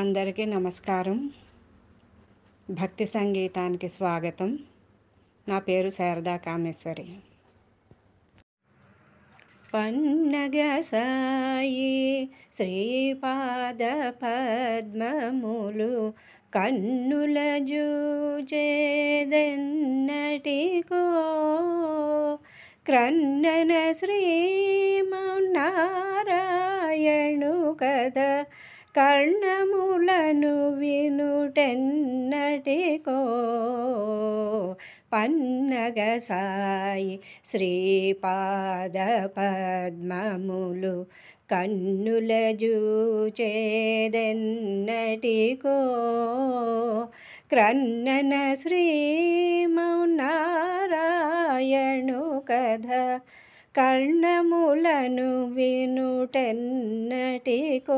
అందరికీ నమస్కారం భక్తి సంగీతానికి స్వాగతం నా పేరు శారదా కామేశ్వరి పన్నగ సాయి శ్రీపాద పద్మములు కన్నుల జూచేదెన్నటికో క్రన్నన శ్రీమన్నారాయణు కదా కర్ణములను వినుటెన్నటికో పన్నగ సాయి శ్రీపాద పద్మములు కన్నుల జూచేదెన్నటికో క్రన్నన శ్రీమన్నారాయణు కథ కర్ణములను వినుటెన్నటికో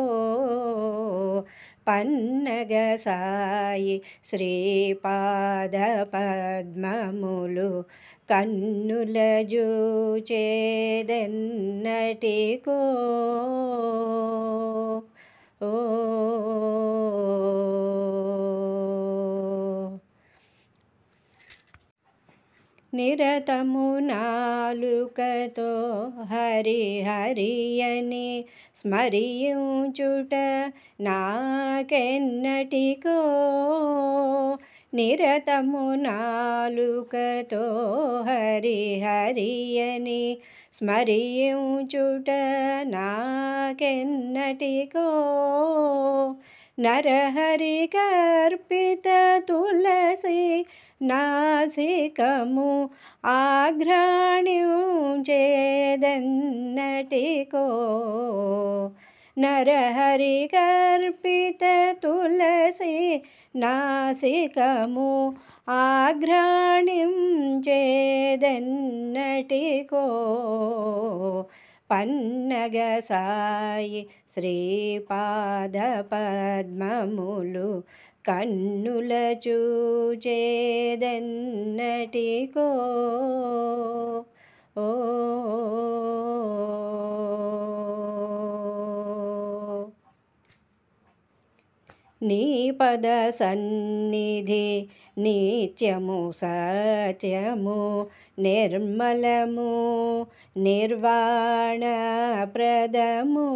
పన్నగ సాయి శ్రీపాద పద్మములు కన్నుల జూచేదెన్నటికో ఓ నిరతము నాలుకతో హరి హరియని స్మరియుచుట నాకెన్నటికో నిరతము నాలుకతో హరియని స్మరించుట నాకెన్నటికో నరహరి కర్పిత తులసి నాసికము ఆఘ్రాణ్యం చేదన్నటికో नरहरिकर्पित तुलसी नासिकमु आघ्राणिं चेदन्नटिको पन्नगसायि श्रीपादपद्ममुलु कन्नुलचूचेदन्नटिको निपदसन्निधि नित्यमु सच्यमु నిర్మలము నిర్వాణప్రదము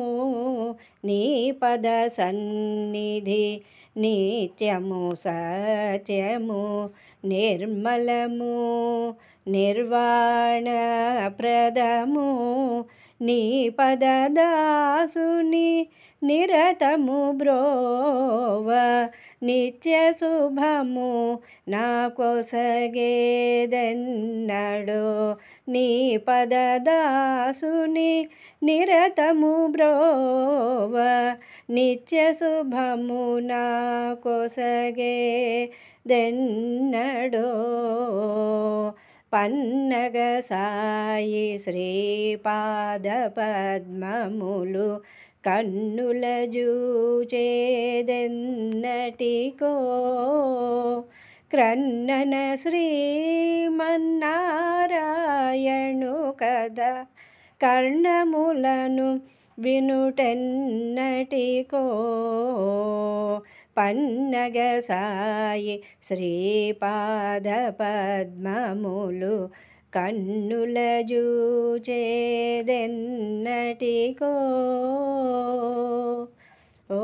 నీ పద సన్నిధి నిత్యము సత్యము నిర్మలము నిర్వాణప్రదము నీ పద దాసుని నిరతము బ్రోవ నిత్య శుభము నా కోసగేదన్నా నాడు నీ పదదాసుని నిరతము బ్రోవ నిత్య శుభము నా కోసగే దెన్నడో పన్నగ సాయి శ్రీపాద పద్మములు కన్నుల జూచేదెన్నటికో క్రన్నన శ్రీమ కదా కర్ణములను వినుటెన్నటికో సాయి శ్రీపాద పద్మములు కన్నుల జూచేదెన్నటికో ఓ